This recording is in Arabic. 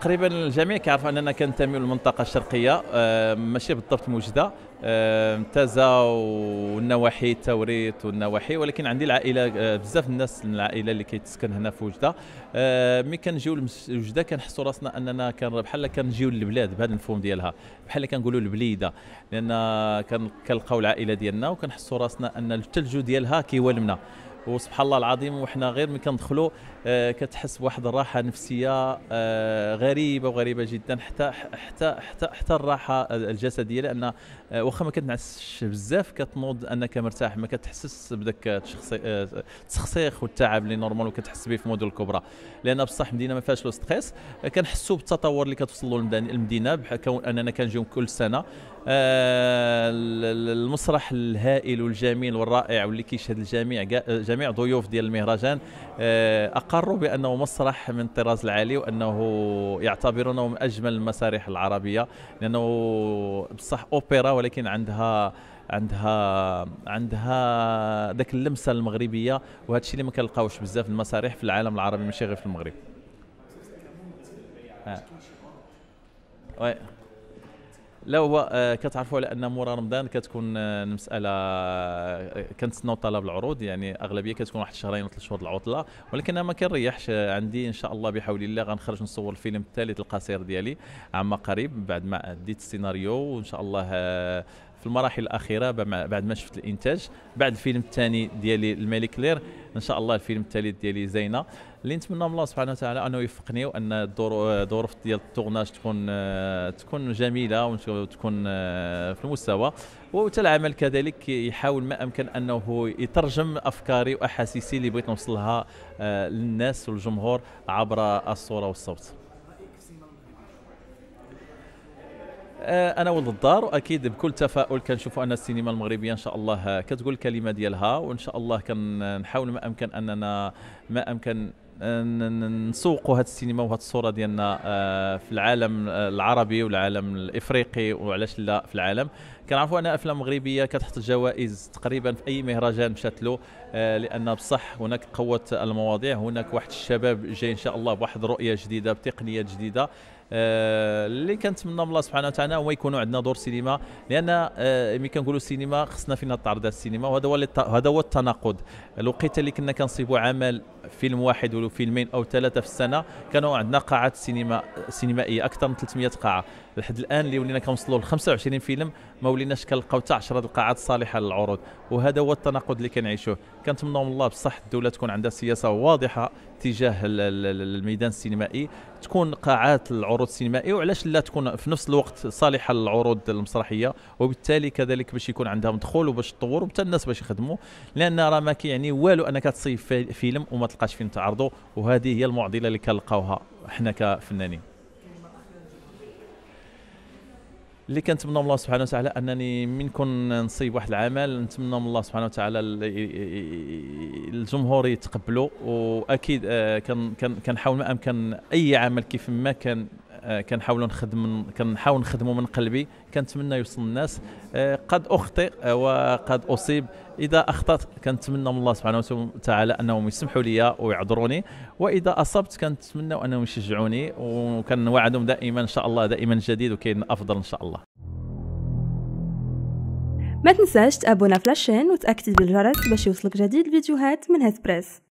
تقريبا الجميع كيعرف اننا كنتميو للمنطقه الشرقيه آه، ماشي بالضبط موجده آه، ممتازه والنواحي التوريث والنواحي ولكن عندي العائله آه، بزاف الناس من العائله اللي كيتسكن هنا في وجده ملي كنجيو لوجده كنحسوا راسنا اننا كان بحال كنجيو للبلاد بهذا المفهوم ديالها بحال كنقولوا البليده لان كنلقاو العائله ديالنا وكنحسوا راسنا ان الثلج ديالها كيوالمنا وسبحان الله العظيم وحنا غير من كندخلوا آه، كتحس بواحد الراحه نفسيه آه، غريبه وغريبه جدا حتى حتى حتى حتى الراحه الجسديه لان آه، واخا ما كتنعسش بزاف كتنوض انك مرتاح ما كتحسس بداك التسخسيخ والتعب اللي نورمال كتحس به في المدن الكبرى لان بصح المدينه ما فيهاش لو ستريس كنحسوا بالتطور اللي كتوصل له المدينه بحكم اننا كنجيو كل سنه آه، المسرح الهائل والجميل والرائع واللي كيشهد الجميع جميع ضيوف ديال المهرجان آه، اقروا بانه مسرح من الطراز العالي وانه يعتبرونه من اجمل المسارح العربيه لانه بصح اوبرا ولكن عندها عندها عندها ذاك اللمسه المغربيه وهذا الشيء اللي ما كنلقاوش بزاف في المسارح في العالم العربي ماشي غير في المغرب. آه. لا هو آه، كتعرفوا على ان مورا رمضان كتكون المساله آه، كنتسناو طلب العروض يعني اغلبيه كتكون واحد شهرين وثلاث شهور العطله ولكن انا ما كنريحش آه، عندي ان شاء الله بحول الله غنخرج نصور الفيلم الثالث القصير ديالي عما قريب بعد ما اديت السيناريو وان شاء الله في المراحل الاخيره بعد ما شفت الانتاج بعد الفيلم الثاني ديالي الملك لير ان شاء الله الفيلم الثالث ديالي زينه اللي نتمنى من الله سبحانه وتعالى انه يوفقني وان الظروف ديال التورناج تكون تكون جميله وتكون آه، في المستوى وحتى العمل كذلك يحاول ما امكن انه يترجم افكاري واحاسيسي اللي بغيت نوصلها آه، للناس والجمهور عبر الصوره والصوت آه، انا ولد الدار واكيد بكل تفاؤل كنشوفوا ان السينما المغربيه ان شاء الله كتقول الكلمه ديالها وان شاء الله كنحاول ما امكن اننا ما امكن نسوقوا هذه السينما وهذه الصوره ديالنا آه، في العالم العربي والعالم الافريقي وعلاش لا في العالم كنعرفوا ان افلام مغربيه كتحط جوائز تقريبا في اي مهرجان مشات له آه، لان بصح هناك قوه المواضيع هناك واحد الشباب جاي ان شاء الله بواحد رؤيه جديده بتقنيات جديده آه، اللي كنتمنى من الله سبحانه وتعالى هو يكونوا عندنا دور سينما لان آه، ملي كنقولوا سينما خصنا فينا التعرضات السينما وهذا هو هذا هو التناقض الوقت اللي كنا كنصيبوا عمل فيلم واحد ولا فيلمين او ثلاثه في السنه كانوا عندنا قاعات سينما سينمائيه اكثر من 300 قاعه لحد الان اللي ولينا كنوصلوا ل 25 فيلم ما وليناش كنلقاو حتى 10 القاعات الصالحه للعروض وهذا هو التناقض اللي كنعيشوه كنتمنوا من الله بصح الدوله تكون عندها سياسه واضحه تجاه الميدان السينمائي تكون قاعات العروض السينمائيه وعلاش لا تكون في نفس الوقت صالحه للعروض المسرحيه وبالتالي كذلك باش يكون عندها مدخول وباش تطور وحتى الناس باش يخدموا لان راه ما كيعني والو انك تصيف فيلم وما تلقاش فين تعرضه وهذه هي المعضله اللي كنلقاوها حنا كفنانين اللي كنتمنى من الله سبحانه وتعالى انني من كون نصيب واحد العمل نتمنى من الله سبحانه وتعالى الجمهور يتقبلوا واكيد آه، كنحاول ما امكن اي عمل كيف ما كان آه، كنحاولوا نخدم كنحاول نخدموا من قلبي كنتمنى يوصل الناس آه، قد اخطئ وقد اصيب اذا اخطات كنتمنى من الله سبحانه وتعالى انهم يسمحوا لي ويعذروني واذا اصبت كنتمنى انهم يشجعوني وكنوعدهم دائما ان شاء الله دائما جديد وكاين افضل ان شاء الله ما تنساش تابونا في لاشين وتاكتيفي بالجرس باش يوصلك جديد الفيديوهات من هاد بريس